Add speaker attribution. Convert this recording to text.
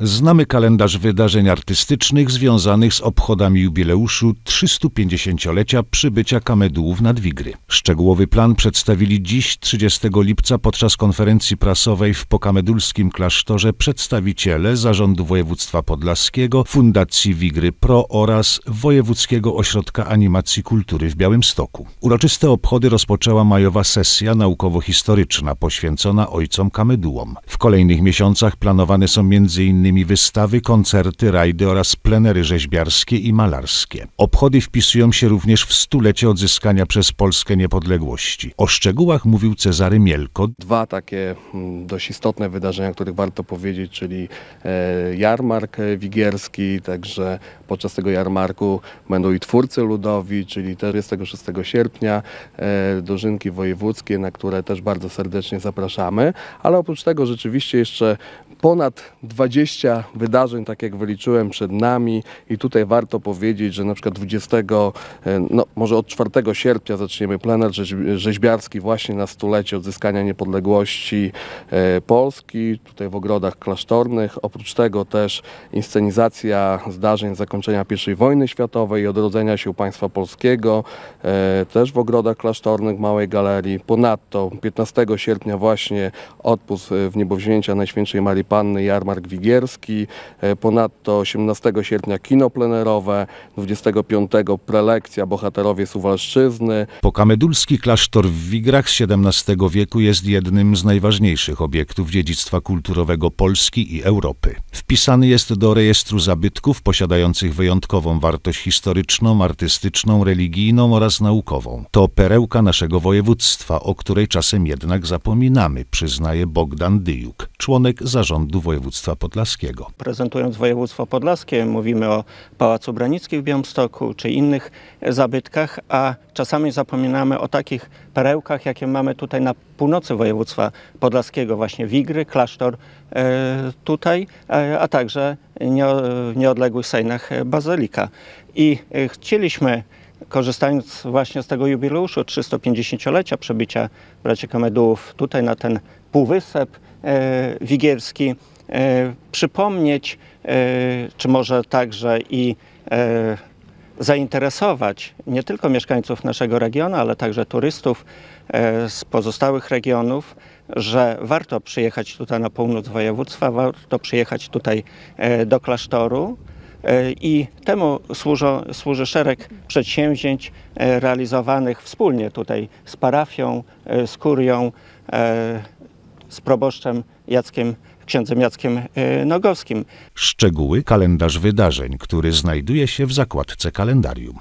Speaker 1: Znamy kalendarz wydarzeń artystycznych związanych z obchodami jubileuszu 350-lecia przybycia kamedułów nad Wigry. Szczegółowy plan przedstawili dziś 30 lipca podczas konferencji prasowej w pokamedulskim klasztorze przedstawiciele Zarządu Województwa Podlaskiego, Fundacji Wigry Pro oraz Wojewódzkiego Ośrodka Animacji Kultury w Białymstoku. Uroczyste obchody rozpoczęła majowa sesja naukowo-historyczna poświęcona ojcom kamedułom. W kolejnych miesiącach planowane są m.in m.in. wystawy, koncerty, rajdy oraz plenery rzeźbiarskie i malarskie. Obchody wpisują się również w stulecie odzyskania przez Polskę niepodległości. O szczegółach mówił Cezary Mielko.
Speaker 2: Dwa takie mm, dość istotne wydarzenia, o których warto powiedzieć, czyli e, jarmark e, wigierski, także podczas tego jarmarku będą i twórcy ludowi, czyli 46 sierpnia e, dożynki wojewódzkie, na które też bardzo serdecznie zapraszamy, ale oprócz tego rzeczywiście jeszcze ponad 20 20 wydarzeń, tak jak wyliczyłem, przed nami i tutaj warto powiedzieć, że na przykład 20, e, no może od 4 sierpnia zaczniemy plener rzeźbiarski właśnie na stulecie odzyskania niepodległości e, Polski, tutaj w ogrodach klasztornych. Oprócz tego też inscenizacja zdarzeń zakończenia I wojny światowej i odrodzenia się państwa polskiego, e, też w ogrodach klasztornych Małej Galerii. Ponadto 15 sierpnia właśnie odpust w niebowzięcia Najświętszej Marii Panny Jarmark Wigier E, ponadto 18 sierpnia kino plenerowe, 25 prelekcja Bohaterowie Suwalszczyzny.
Speaker 1: Pokamedulski klasztor w Wigrach z XVII wieku jest jednym z najważniejszych obiektów dziedzictwa kulturowego Polski i Europy. Wpisany jest do rejestru zabytków posiadających wyjątkową wartość historyczną, artystyczną, religijną oraz naukową. To perełka naszego województwa, o której czasem jednak zapominamy, przyznaje Bogdan Dyjuk, członek zarządu województwa podlaskiego. Podlaskiego.
Speaker 3: Prezentując województwo podlaskie mówimy o Pałacu Branickim w Białymstoku czy innych zabytkach, a czasami zapominamy o takich perełkach, jakie mamy tutaj na północy województwa podlaskiego, właśnie Wigry, klasztor e, tutaj, e, a także w nieodległych Sejnach Bazylika. I e, chcieliśmy korzystając właśnie z tego jubileuszu 350-lecia przebycia braci Kamedułów tutaj na ten półwysep e, wigierski, E, przypomnieć, e, czy może także i e, zainteresować nie tylko mieszkańców naszego regionu, ale także turystów z pozostałych regionów, że warto przyjechać tutaj na północ województwa, warto przyjechać tutaj do klasztoru. I temu służy szereg przedsięwzięć realizowanych wspólnie tutaj z parafią, z kurią, z proboszczem Jackiem księdzem Jackiem e, Nogowskim.
Speaker 1: Szczegóły kalendarz wydarzeń, który znajduje się w zakładce kalendarium.